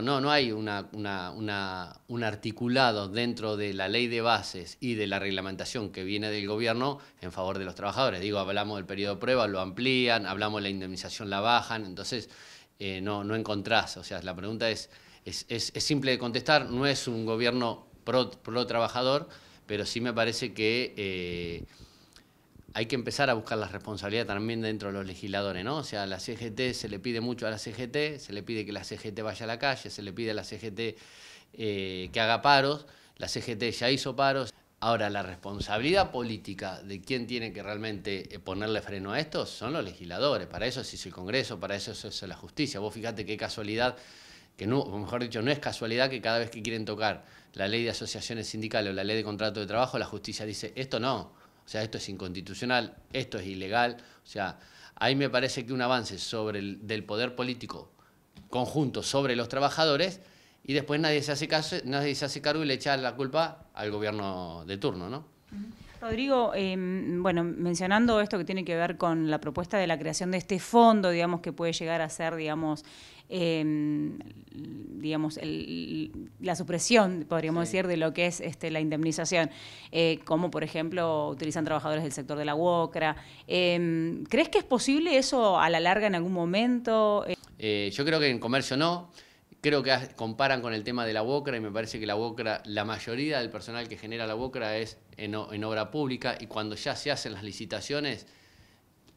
No, no hay un articulado dentro de la ley de bases y de la reglamentación que viene del gobierno en favor de los trabajadores. Digo, hablamos del periodo de prueba, lo amplían, hablamos de la indemnización, la bajan, entonces eh, no, no encontrás. O sea, la pregunta es, es, simple de contestar, no es un gobierno pro, trabajador, pero sí me parece que... Eh, hay que empezar a buscar la responsabilidad también dentro de los legisladores, ¿no? O sea, la CGT se le pide mucho a la CGT, se le pide que la CGT vaya a la calle, se le pide a la CGT eh, que haga paros, la CGT ya hizo paros. Ahora, la responsabilidad política de quién tiene que realmente eh, ponerle freno a esto son los legisladores, para eso se hizo el Congreso, para eso se hizo la justicia. Vos fíjate qué casualidad que no, o mejor dicho, no es casualidad que cada vez que quieren tocar la ley de asociaciones sindicales o la ley de contrato de trabajo, la justicia dice, esto no, o sea, esto es inconstitucional, esto es ilegal, o sea, ahí me parece que un avance sobre el, del poder político conjunto sobre los trabajadores y después nadie se hace caso, nadie se hace cargo y le echa la culpa al gobierno de turno, ¿no? Rodrigo, em, bueno, mencionando esto que tiene que ver con la propuesta de la creación de este fondo, digamos, que puede llegar a ser, digamos, em, digamos, la supresión, podríamos decir, de lo que es este, la indemnización, eh, como por ejemplo utilizan trabajadores del sector de la UOCRA. Em, ¿Crees que es posible eso a la larga en algún momento? Eh, yo creo que en comercio no. Creo que comparan con el tema de la UOCRA y me parece que la UOCRA, la mayoría del personal que genera la UOCRA es en, obra pública y cuando ya se hacen las licitaciones,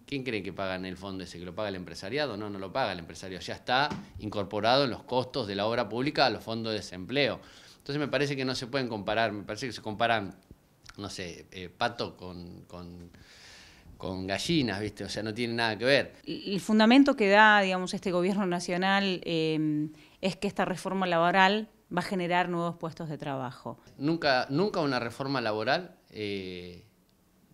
¿quién cree que pagan el fondo ese? ¿Que lo paga el empresariado? No, no lo paga el empresario. Ya está incorporado en los costos de la obra pública a los fondos de desempleo. Entonces me parece que no se pueden comparar, me parece que se comparan, no sé, eh, Pato con con gallinas, ¿viste? O sea, no tiene nada que ver. El fundamento que da, digamos, este gobierno nacional em, es que esta reforma laboral va a generar nuevos puestos de trabajo. Nunca, nunca una reforma laboral eh,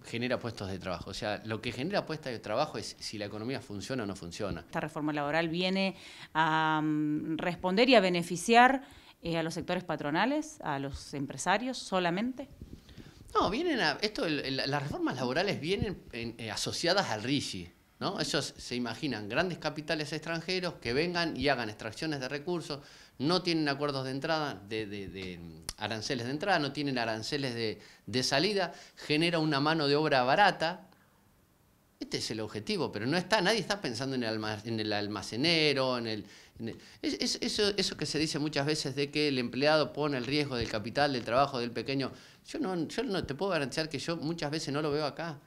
genera puestos de trabajo. O sea, lo que genera puestos de trabajo es si la economía funciona o no funciona. Esta reforma laboral viene a mm, responder y a beneficiar eh, a los sectores patronales, a los empresarios solamente. No, vienen a, esto, las reformas laborales vienen eh, asociadas al RIGI. ¿no? Ellos se imaginan grandes capitales extranjeros que vengan y hagan extracciones de recursos, no tienen acuerdos de entrada, de, aranceles de entrada, no tienen aranceles de salida, genera una mano de obra barata, este es el objetivo, pero no está, nadie está pensando en el, en el almacenero, en el... eso, eso que se dice muchas veces de que el empleado pone el riesgo del capital, del trabajo, del pequeño. Yo no, yo no te puedo garantizar que yo muchas veces no lo veo acá.